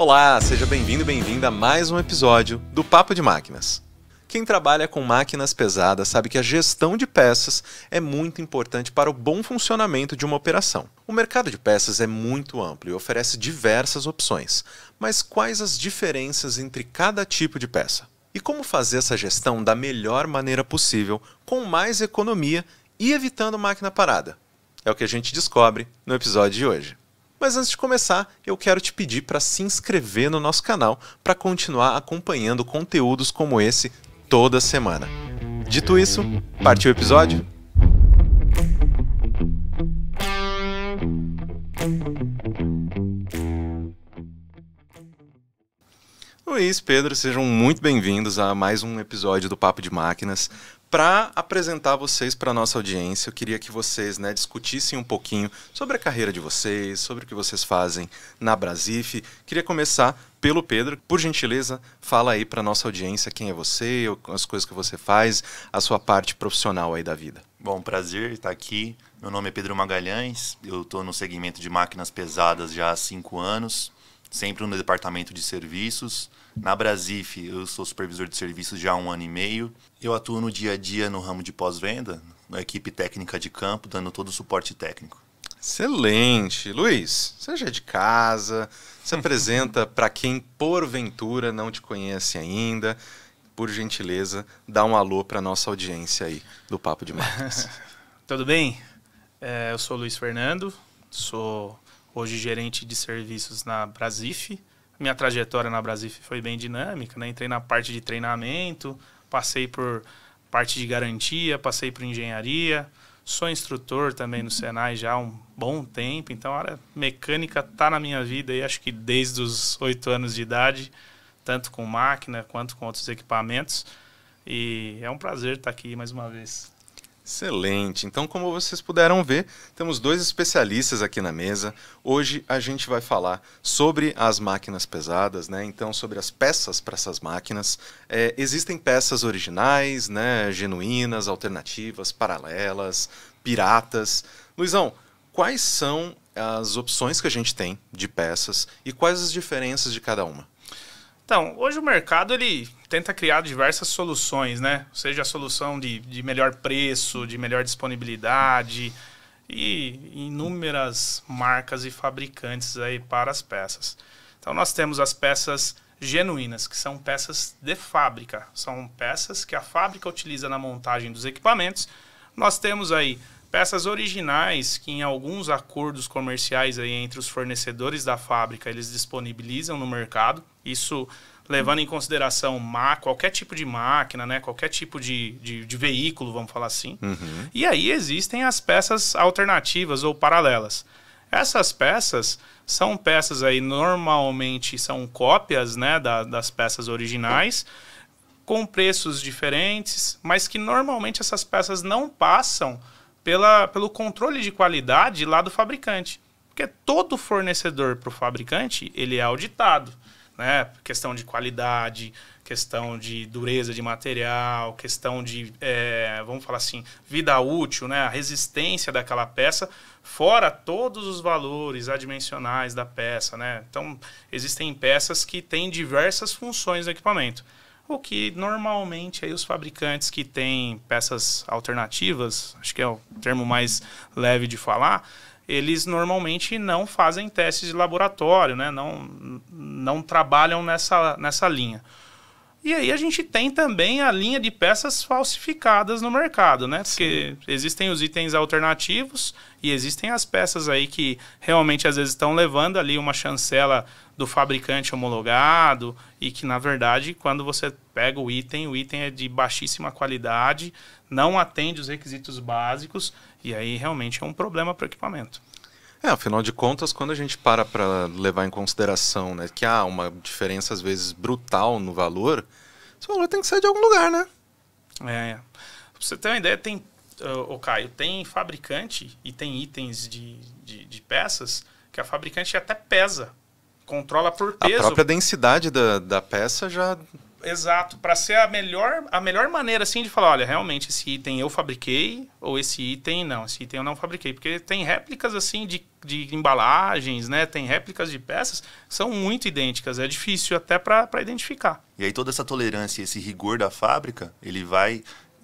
Olá, seja bem-vindo e bem-vinda a mais um episódio do Papo de Máquinas. Quem trabalha com máquinas pesadas sabe que a gestão de peças é muito importante para o bom funcionamento de uma operação. O mercado de peças é muito amplo e oferece diversas opções, mas quais as diferenças entre cada tipo de peça? E como fazer essa gestão da melhor maneira possível, com mais economia e evitando máquina parada? É o que a gente descobre no episódio de hoje. Mas antes de começar, eu quero te pedir para se inscrever no nosso canal para continuar acompanhando conteúdos como esse toda semana. Dito isso, partiu o episódio? Luiz, Pedro, sejam muito bem-vindos a mais um episódio do Papo de Máquinas. Para apresentar vocês para nossa audiência, eu queria que vocês né, discutissem um pouquinho sobre a carreira de vocês, sobre o que vocês fazem na Brasif. Queria começar pelo Pedro. Por gentileza, fala aí para nossa audiência quem é você, as coisas que você faz, a sua parte profissional aí da vida. Bom, prazer estar aqui. Meu nome é Pedro Magalhães, eu estou no segmento de máquinas pesadas já há cinco anos sempre no departamento de serviços. Na Brasif, eu sou supervisor de serviços já há um ano e meio. Eu atuo no dia a dia no ramo de pós-venda, na equipe técnica de campo, dando todo o suporte técnico. Excelente. Luiz, você já é de casa, se apresenta para quem porventura não te conhece ainda. Por gentileza, dá um alô para nossa audiência aí do Papo de Máquinas. Tudo bem? É, eu sou Luiz Fernando, sou hoje gerente de serviços na Brasif. Minha trajetória na Brasif foi bem dinâmica, né? Entrei na parte de treinamento, passei por parte de garantia, passei por engenharia, sou instrutor também no Senai já há um bom tempo, então a mecânica tá na minha vida e acho que desde os oito anos de idade, tanto com máquina quanto com outros equipamentos. E é um prazer estar tá aqui mais uma vez. Excelente. Então, como vocês puderam ver, temos dois especialistas aqui na mesa. Hoje a gente vai falar sobre as máquinas pesadas, né? Então, sobre as peças para essas máquinas. É, existem peças originais, né? Genuínas, alternativas, paralelas, piratas. Luizão, quais são as opções que a gente tem de peças e quais as diferenças de cada uma? Então, hoje o mercado ele tenta criar diversas soluções, né? Seja a solução de, de melhor preço, de melhor disponibilidade e inúmeras marcas e fabricantes aí para as peças. Então nós temos as peças genuínas, que são peças de fábrica, são peças que a fábrica utiliza na montagem dos equipamentos. Nós temos aí peças originais que em alguns acordos comerciais aí entre os fornecedores da fábrica eles disponibilizam no mercado. Isso levando em consideração má, qualquer tipo de máquina, né? qualquer tipo de, de, de veículo, vamos falar assim. Uhum. E aí existem as peças alternativas ou paralelas. Essas peças são peças aí, normalmente são cópias né, da, das peças originais, com preços diferentes, mas que normalmente essas peças não passam pela, pelo controle de qualidade lá do fabricante. Porque todo fornecedor para o fabricante, ele é auditado né? Questão de qualidade, questão de dureza de material, questão de, é, vamos falar assim, vida útil, né? A resistência daquela peça, fora todos os valores adimensionais da peça, né? Então, existem peças que têm diversas funções do equipamento. O que normalmente aí os fabricantes que têm peças alternativas, acho que é o termo mais leve de falar, eles normalmente não fazem testes de laboratório, né? não, não trabalham nessa, nessa linha. E aí a gente tem também a linha de peças falsificadas no mercado, né? Porque Sim. existem os itens alternativos e existem as peças aí que realmente às vezes estão levando ali uma chancela do fabricante homologado e que na verdade quando você pega o item, o item é de baixíssima qualidade, não atende os requisitos básicos e aí realmente é um problema para o equipamento. É, afinal de contas, quando a gente para para levar em consideração né, que há uma diferença, às vezes, brutal no valor, esse valor tem que sair de algum lugar, né? É. é. Pra você ter uma ideia, tem, uh, o Caio, tem fabricante e tem itens de, de, de, peças que a fabricante até pesa, controla por peso. A própria densidade da, da peça já Exato, para ser a melhor, a melhor maneira assim de falar, olha, realmente esse item eu fabriquei ou esse item não, esse item eu não fabriquei, porque tem réplicas assim de, de embalagens, né? Tem réplicas de peças, são muito idênticas, é difícil até para identificar. E aí toda essa tolerância, esse rigor da fábrica, ele vai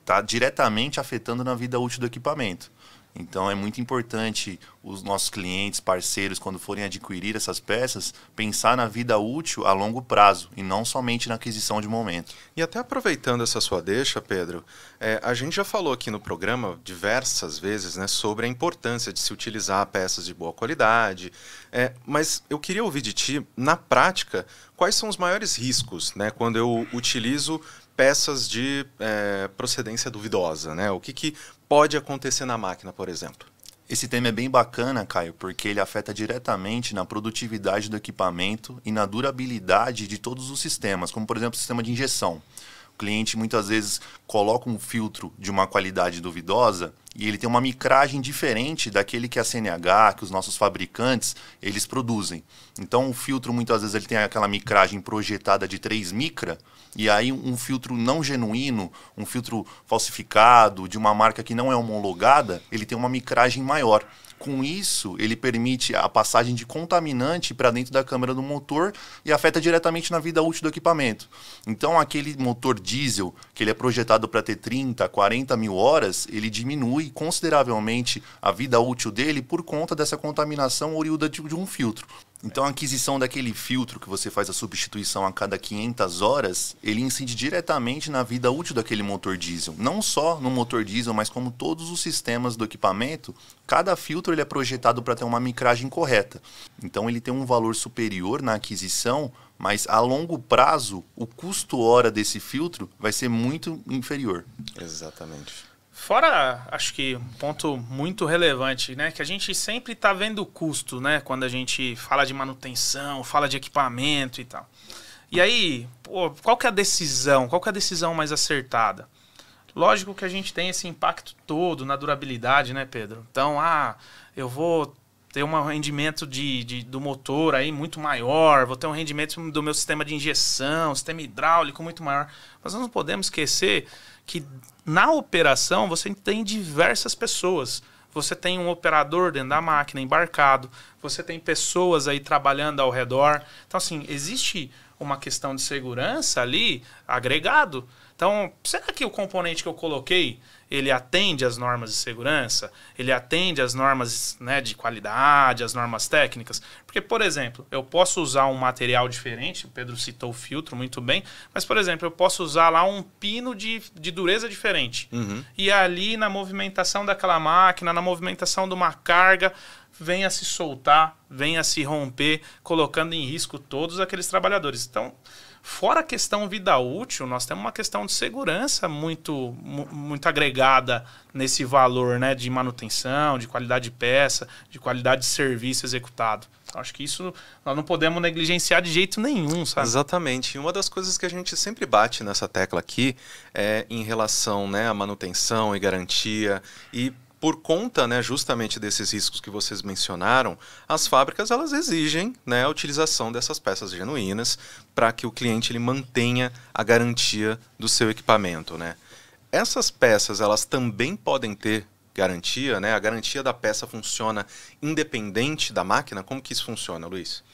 estar tá diretamente afetando na vida útil do equipamento. Então é muito importante os nossos clientes, parceiros, quando forem adquirir essas peças, pensar na vida útil a longo prazo e não somente na aquisição de momento. E até aproveitando essa sua deixa, Pedro, é, a gente já falou aqui no programa diversas vezes né, sobre a importância de se utilizar peças de boa qualidade, é, mas eu queria ouvir de ti, na prática, quais são os maiores riscos né, quando eu utilizo peças de é, procedência duvidosa, né? O que, que pode acontecer na máquina, por exemplo? Esse tema é bem bacana, Caio, porque ele afeta diretamente na produtividade do equipamento e na durabilidade de todos os sistemas, como por exemplo o sistema de injeção. O cliente muitas vezes coloca um filtro de uma qualidade duvidosa e ele tem uma micragem diferente daquele que a CNH, que os nossos fabricantes, eles produzem. Então, o filtro muitas vezes ele tem aquela micragem projetada de 3 micra, e aí um filtro não genuíno, um filtro falsificado, de uma marca que não é homologada, ele tem uma micragem maior. Com isso, ele permite a passagem de contaminante para dentro da câmara do motor e afeta diretamente na vida útil do equipamento. Então, aquele motor diesel que ele é projetado para ter 30, 40 mil horas, ele diminui diminui consideravelmente a vida útil dele por conta dessa contaminação oriunda de, de um filtro. Então a aquisição daquele filtro que você faz a substituição a cada 500 horas, ele incide diretamente na vida útil daquele motor diesel. Não só no motor diesel, mas como todos os sistemas do equipamento, cada filtro ele é projetado para ter uma micragem correta. Então ele tem um valor superior na aquisição, mas a longo prazo o custo hora desse filtro vai ser muito inferior. Exatamente. Fora, acho que um ponto muito relevante, né? Que a gente sempre está vendo o custo, né? Quando a gente fala de manutenção, fala de equipamento e tal. E aí, pô, qual que é a decisão? Qual que é a decisão mais acertada? Lógico que a gente tem esse impacto todo na durabilidade, né, Pedro? Então, ah, eu vou ter um rendimento de, de do motor aí muito maior, vou ter um rendimento do meu sistema de injeção, sistema hidráulico muito maior. Mas nós não podemos esquecer que na operação você tem diversas pessoas. Você tem um operador dentro da máquina, embarcado, você tem pessoas aí trabalhando ao redor. Então, assim, existe uma questão de segurança ali agregado. Então, será que o componente que eu coloquei ele atende às normas de segurança? Ele atende às normas né, de qualidade, às normas técnicas? Porque, por exemplo, eu posso usar um material diferente, o Pedro citou o filtro muito bem, mas, por exemplo, eu posso usar lá um pino de, de dureza diferente. Uhum. E ali na movimentação daquela máquina, na movimentação de uma carga, venha se soltar, venha se romper, colocando em risco todos aqueles trabalhadores. Então, fora a questão vida útil, nós temos uma questão de segurança muito, muito agregada nesse valor né, de manutenção, de qualidade de peça, de qualidade de serviço executado. Acho que isso nós não podemos negligenciar de jeito nenhum, sabe? Exatamente. E uma das coisas que a gente sempre bate nessa tecla aqui é em relação né, à manutenção e garantia e por conta, né, justamente desses riscos que vocês mencionaram, as fábricas elas exigem, né, a utilização dessas peças genuínas para que o cliente ele mantenha a garantia do seu equipamento, né? Essas peças elas também podem ter garantia, né? A garantia da peça funciona independente da máquina. Como que isso funciona, Luiz?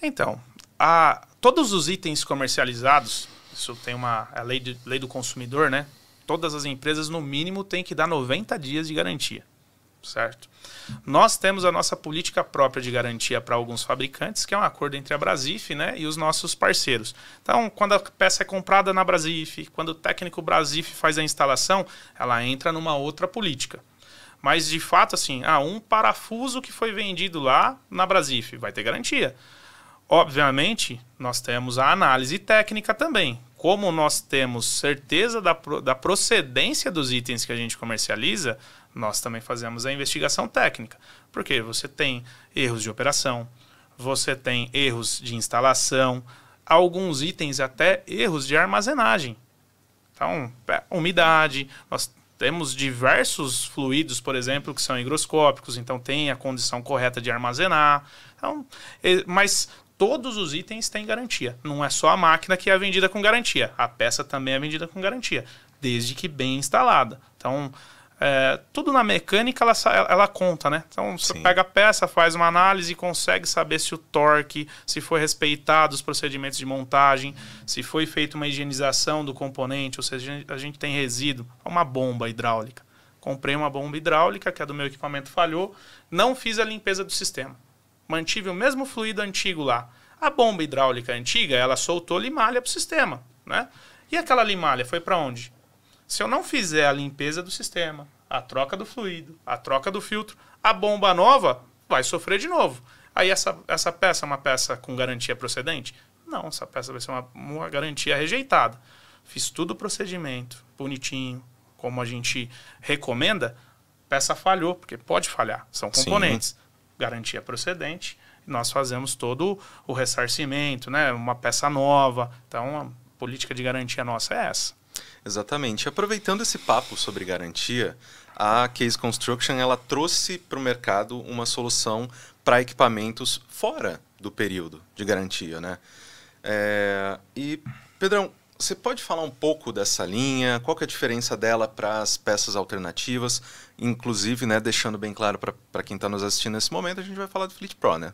Então, a, todos os itens comercializados, isso tem uma a é lei, de, lei do consumidor, né? todas as empresas, no mínimo, têm que dar 90 dias de garantia, certo? Nós temos a nossa política própria de garantia para alguns fabricantes, que é um acordo entre a Brasif né, e os nossos parceiros. Então, quando a peça é comprada na Brasif, quando o técnico Brasif faz a instalação, ela entra numa outra política. Mas, de fato, assim, ah, um parafuso que foi vendido lá na Brasif vai ter garantia. Obviamente, nós temos a análise técnica também como nós temos certeza da, da procedência dos itens que a gente comercializa, nós também fazemos a investigação técnica. Porque você tem erros de operação, você tem erros de instalação, alguns itens até erros de armazenagem. Então, é umidade, nós temos diversos fluidos, por exemplo, que são higroscópicos, então tem a condição correta de armazenar. Então, mas todos os itens têm garantia. Não é só a máquina que é vendida com garantia. A peça também é vendida com garantia, desde que bem instalada. Então, é, tudo na mecânica ela, ela conta, né? Então, você Sim. pega a peça, faz uma análise e consegue saber se o torque, se foi respeitado os procedimentos de montagem, se foi feita uma higienização do componente, ou seja, a gente tem resíduo. É uma bomba hidráulica. Comprei uma bomba hidráulica, que é do meu equipamento falhou, não fiz a limpeza do sistema Mantive o mesmo fluido antigo lá. A bomba hidráulica antiga, ela soltou limalha para o sistema, né? E aquela limalha foi para onde? Se eu não fizer a limpeza do sistema, a troca do fluido, a troca do filtro, a bomba nova vai sofrer de novo. Aí essa, essa peça é uma peça com garantia procedente? Não, essa peça vai ser uma, uma garantia rejeitada. Fiz tudo o procedimento, bonitinho, como a gente recomenda, peça falhou, porque pode falhar, são componentes. Sim garantia procedente, nós fazemos todo o ressarcimento, né? uma peça nova. Então, a política de garantia nossa é essa. Exatamente. Aproveitando esse papo sobre garantia, a Case Construction ela trouxe para o mercado uma solução para equipamentos fora do período de garantia, né? É... e Pedrão, você pode falar um pouco dessa linha? Qual é a diferença dela para as peças alternativas? Inclusive, né, deixando bem claro para quem está nos assistindo nesse momento, a gente vai falar do Fleet Pro, né?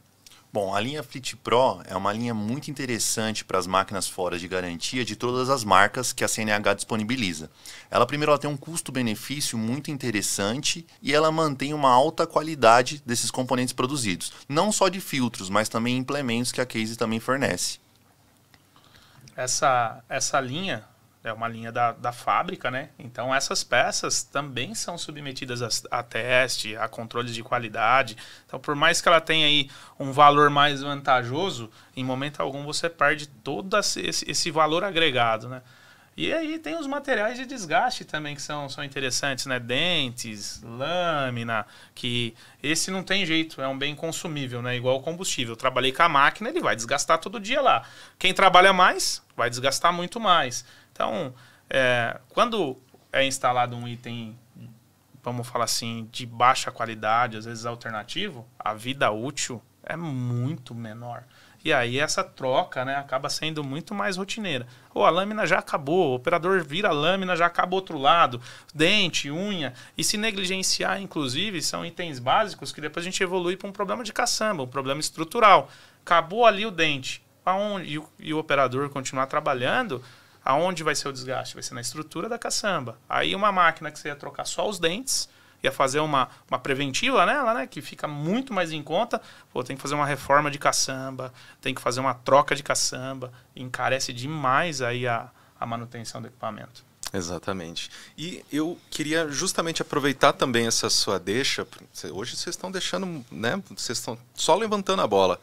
Bom, a linha Fleet Pro é uma linha muito interessante para as máquinas fora de garantia de todas as marcas que a CNH disponibiliza. Ela primeiro ela tem um custo-benefício muito interessante e ela mantém uma alta qualidade desses componentes produzidos, não só de filtros, mas também implementos que a Case também fornece essa, essa linha é uma linha da, da fábrica, né? Então essas peças também são submetidas a, a, teste, a controles de qualidade. Então, por mais que ela tenha aí um valor mais vantajoso, em momento algum você perde todo esse, esse valor agregado, né? E aí tem os materiais de desgaste também que são, são interessantes, né? Dentes, lâmina, que esse não tem jeito, é um bem consumível, né? Igual o combustível. Eu trabalhei com a máquina, ele vai desgastar todo dia lá. Quem trabalha mais, vai desgastar muito mais. Então, é, quando é instalado um item, vamos falar assim, de baixa qualidade, às vezes alternativo, a vida útil é muito menor. E aí essa troca, né, acaba sendo muito mais rotineira. Ou a lâmina já acabou, o operador vira a lâmina, já acabou outro lado, dente, unha. E se negligenciar, inclusive, são itens básicos que depois a gente evolui para um problema de caçamba, um problema estrutural. Acabou ali o dente. Aonde, e, o, e o operador continuar trabalhando, aonde vai ser o desgaste? Vai ser na estrutura da caçamba. Aí uma máquina que você ia trocar só os dentes, ia fazer uma, uma preventiva nela, né? Que fica muito mais em conta. Pô, tem que fazer uma reforma de caçamba, tem que fazer uma troca de caçamba. Encarece demais aí a, a manutenção do equipamento. Exatamente. E eu queria justamente aproveitar também essa sua deixa. Hoje vocês estão deixando, né? Vocês estão só levantando a bola.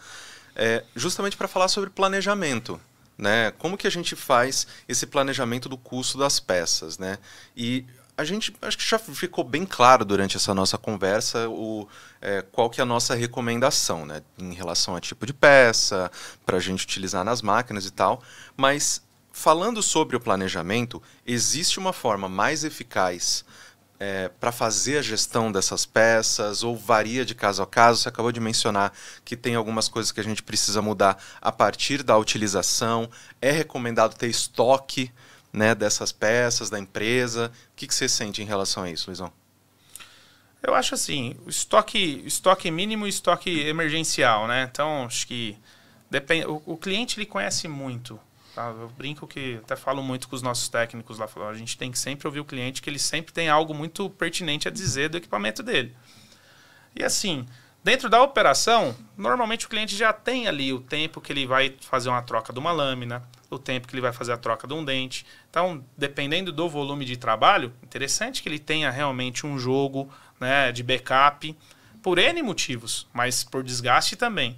É, justamente para falar sobre planejamento. Né? Como que a gente faz esse planejamento do custo das peças, né? E a gente acho que já ficou bem claro durante essa nossa conversa o, é, qual que é a nossa recomendação, né? Em relação a tipo de peça, para a gente utilizar nas máquinas e tal. Mas falando sobre o planejamento, existe uma forma mais eficaz é, para fazer a gestão dessas peças ou varia de caso a caso? Você acabou de mencionar que tem algumas coisas que a gente precisa mudar a partir da utilização. É recomendado ter estoque né, dessas peças, da empresa. O que, que você sente em relação a isso, Luizão? Eu acho assim, o estoque, estoque mínimo e estoque emergencial, né? Então, acho que depende, o, o cliente ele conhece muito. Tá? Eu brinco que até falo muito com os nossos técnicos lá. A gente tem que sempre ouvir o cliente que ele sempre tem algo muito pertinente a dizer do equipamento dele. E assim, Dentro da operação, normalmente o cliente já tem ali o tempo que ele vai fazer uma troca de uma lâmina, o tempo que ele vai fazer a troca de um dente. Então, dependendo do volume de trabalho, interessante que ele tenha realmente um jogo né, de backup, por N motivos, mas por desgaste também.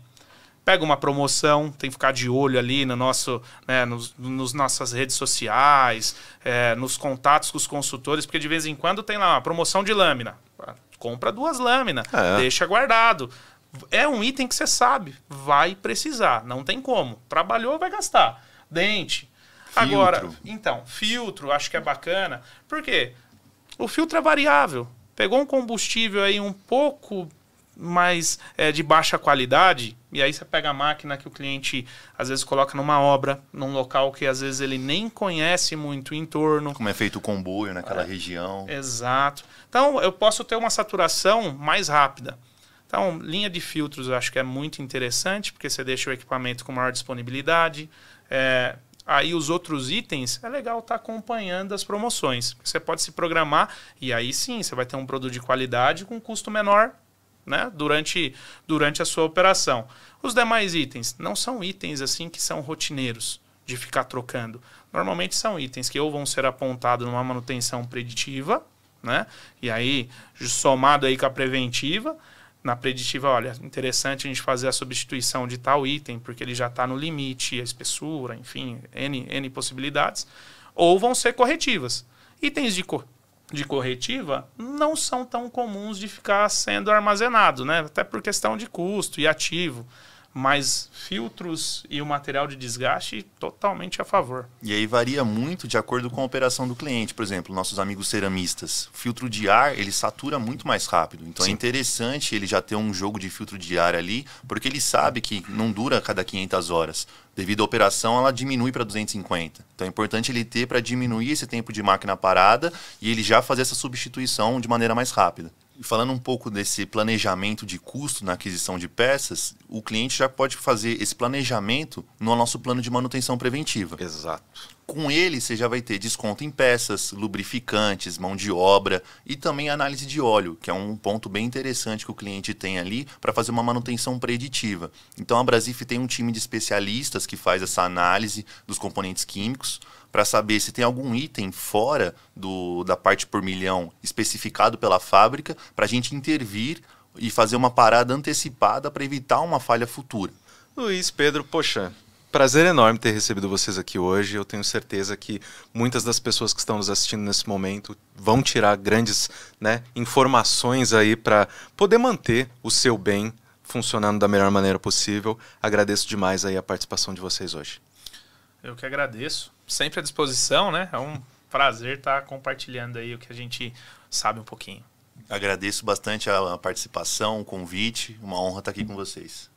Pega uma promoção, tem que ficar de olho ali no nosso, né, nos, nos nossas redes sociais, é, nos contatos com os consultores, porque de vez em quando tem lá uma promoção de lâmina compra duas lâminas, é. deixa guardado. É um item que você sabe, vai precisar, não tem como. Trabalhou, vai gastar. Dente. Filtro. Agora, então, filtro, acho que é bacana. Por quê? O filtro é variável. Pegou um combustível aí um pouco mas é, de baixa qualidade, e aí você pega a máquina que o cliente às vezes coloca numa obra, num local que às vezes ele nem conhece muito o entorno. Como é feito o comboio naquela é, região. Exato. Então eu posso ter uma saturação mais rápida. Então, linha de filtros eu acho que é muito interessante, porque você deixa o equipamento com maior disponibilidade. É, aí os outros itens, é legal estar tá acompanhando as promoções. Você pode se programar e aí sim você vai ter um produto de qualidade com custo menor né, durante, durante a sua operação. Os demais itens não são itens assim que são rotineiros de ficar trocando. Normalmente são itens que ou vão ser apontados numa manutenção preditiva, né? E aí, somado aí com a preventiva, na preditiva, olha, interessante a gente fazer a substituição de tal item, porque ele já está no limite, a espessura, enfim, N, N possibilidades. Ou vão ser corretivas. Itens de, de corretiva não são tão comuns de ficar sendo armazenado, né? Até por questão de custo e ativo mas filtros e o material de desgaste totalmente a favor. E aí varia muito de acordo com a operação do cliente. Por exemplo, nossos amigos ceramistas, o filtro de ar ele satura muito mais rápido. Então é Sim. é interessante ele já ter um jogo de filtro de ar ali, porque ele sabe que não dura cada 500 horas. Devido à operação, ela diminui para 250. Então é importante ele ter para diminuir esse tempo de máquina parada e ele já fazer essa substituição de maneira mais rápida falando um pouco desse planejamento de custo na aquisição de peças, o cliente já pode fazer esse planejamento no nosso plano de manutenção preventiva. Exato. Com ele, você já vai ter desconto em peças, lubrificantes, mão de obra e também análise de óleo, que é um ponto bem interessante que o cliente tem ali para fazer uma manutenção preditiva. Então, a Brasif tem um time de especialistas que faz essa análise dos componentes químicos para saber se tem algum item fora do, da parte por milhão especificado pela fábrica para a gente intervir e fazer uma parada antecipada para evitar uma falha futura. Luiz Pedro poxa prazer enorme ter recebido vocês aqui hoje. Eu tenho certeza que muitas das pessoas que estão nos assistindo nesse momento vão tirar grandes né, informações aí para poder manter o seu bem funcionando da melhor maneira possível. Agradeço demais aí a participação de vocês hoje. Eu que agradeço sempre à disposição, né? É um prazer estar tá compartilhando aí o que a gente sabe um pouquinho. Agradeço bastante a participação, o convite, uma honra estar tá aqui com vocês.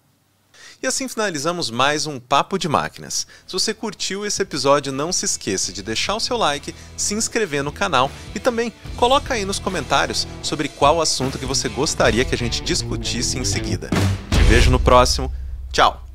E assim finalizamos mais um Papo de Máquinas. Se você curtiu esse episódio, não se esqueça de deixar o seu like, se inscrever no canal e também coloca aí nos comentários sobre qual assunto que você gostaria que a gente discutisse em seguida. Te vejo no próximo. Tchau!